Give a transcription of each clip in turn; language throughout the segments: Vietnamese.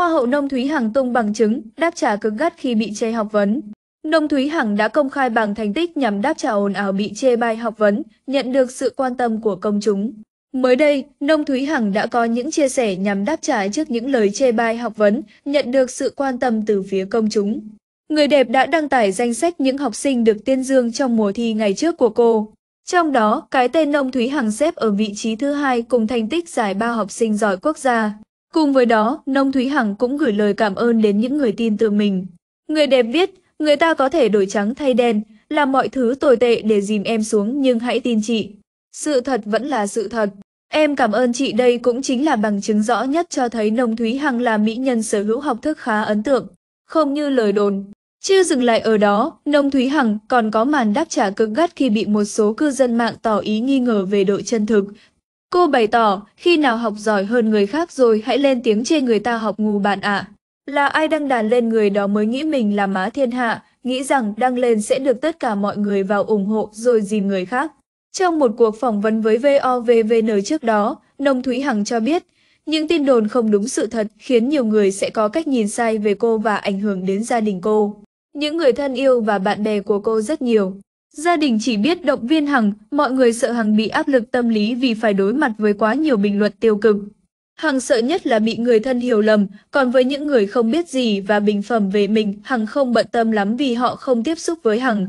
Hoa hậu Nông Thúy Hằng tung bằng chứng, đáp trả cứng gắt khi bị chê học vấn. Nông Thúy Hằng đã công khai bằng thành tích nhằm đáp trả ồn ào bị chê bai học vấn, nhận được sự quan tâm của công chúng. Mới đây, Nông Thúy Hằng đã có những chia sẻ nhằm đáp trả trước những lời chê bai học vấn, nhận được sự quan tâm từ phía công chúng. Người đẹp đã đăng tải danh sách những học sinh được tuyên dương trong mùa thi ngày trước của cô. Trong đó, cái tên Nông Thúy Hằng xếp ở vị trí thứ hai cùng thành tích giải ba học sinh giỏi quốc gia. Cùng với đó, Nông Thúy Hằng cũng gửi lời cảm ơn đến những người tin tưởng mình. Người đẹp viết, người ta có thể đổi trắng thay đen, làm mọi thứ tồi tệ để dìm em xuống nhưng hãy tin chị. Sự thật vẫn là sự thật. Em cảm ơn chị đây cũng chính là bằng chứng rõ nhất cho thấy Nông Thúy Hằng là mỹ nhân sở hữu học thức khá ấn tượng, không như lời đồn. Chưa dừng lại ở đó, Nông Thúy Hằng còn có màn đáp trả cực gắt khi bị một số cư dân mạng tỏ ý nghi ngờ về độ chân thực, Cô bày tỏ, khi nào học giỏi hơn người khác rồi hãy lên tiếng chê người ta học ngu bạn ạ. À. Là ai đăng đàn lên người đó mới nghĩ mình là má thiên hạ, nghĩ rằng đăng lên sẽ được tất cả mọi người vào ủng hộ rồi dìm người khác. Trong một cuộc phỏng vấn với VOVVN trước đó, Nông Thúy Hằng cho biết, những tin đồn không đúng sự thật khiến nhiều người sẽ có cách nhìn sai về cô và ảnh hưởng đến gia đình cô. Những người thân yêu và bạn bè của cô rất nhiều. Gia đình chỉ biết động viên Hằng, mọi người sợ Hằng bị áp lực tâm lý vì phải đối mặt với quá nhiều bình luận tiêu cực. Hằng sợ nhất là bị người thân hiểu lầm, còn với những người không biết gì và bình phẩm về mình, Hằng không bận tâm lắm vì họ không tiếp xúc với Hằng.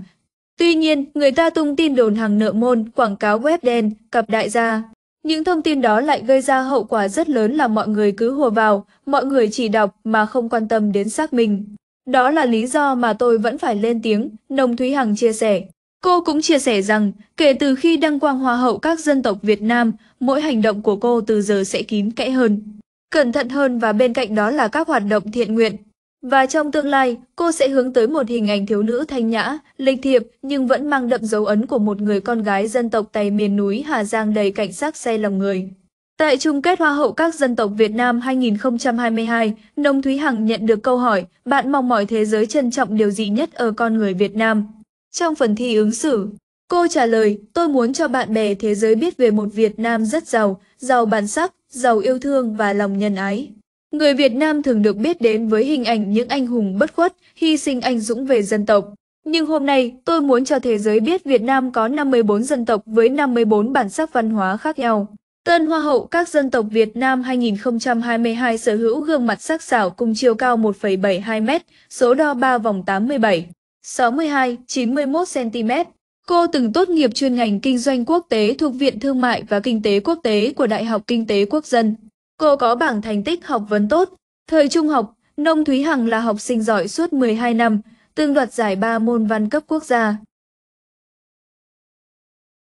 Tuy nhiên, người ta tung tin đồn Hằng nợ môn, quảng cáo web đen, cặp đại gia. Những thông tin đó lại gây ra hậu quả rất lớn là mọi người cứ hùa vào, mọi người chỉ đọc mà không quan tâm đến xác mình. Đó là lý do mà tôi vẫn phải lên tiếng, Nồng Thúy Hằng chia sẻ. Cô cũng chia sẻ rằng, kể từ khi đăng quang Hoa hậu các dân tộc Việt Nam, mỗi hành động của cô từ giờ sẽ kín kẽ hơn, cẩn thận hơn và bên cạnh đó là các hoạt động thiện nguyện. Và trong tương lai, cô sẽ hướng tới một hình ảnh thiếu nữ thanh nhã, lịch thiệp nhưng vẫn mang đậm dấu ấn của một người con gái dân tộc Tây miền núi Hà Giang đầy cảnh sắc say lòng người. Tại chung kết Hoa hậu các dân tộc Việt Nam 2022, Nông Thúy Hằng nhận được câu hỏi Bạn mong mỏi thế giới trân trọng điều gì nhất ở con người Việt Nam? Trong phần thi ứng xử, cô trả lời, tôi muốn cho bạn bè thế giới biết về một Việt Nam rất giàu, giàu bản sắc, giàu yêu thương và lòng nhân ái. Người Việt Nam thường được biết đến với hình ảnh những anh hùng bất khuất, hy sinh anh dũng về dân tộc. Nhưng hôm nay, tôi muốn cho thế giới biết Việt Nam có 54 dân tộc với 54 bản sắc văn hóa khác nhau. Tân Hoa hậu các dân tộc Việt Nam 2022 sở hữu gương mặt sắc sảo cùng chiều cao 1,72m, số đo 3 vòng 87. 62-91cm. Cô từng tốt nghiệp chuyên ngành kinh doanh quốc tế thuộc Viện Thương mại và Kinh tế Quốc tế của Đại học Kinh tế Quốc dân. Cô có bảng thành tích học vấn tốt. Thời trung học, Nông Thúy Hằng là học sinh giỏi suốt 12 năm, tương đoạt giải ba môn văn cấp quốc gia.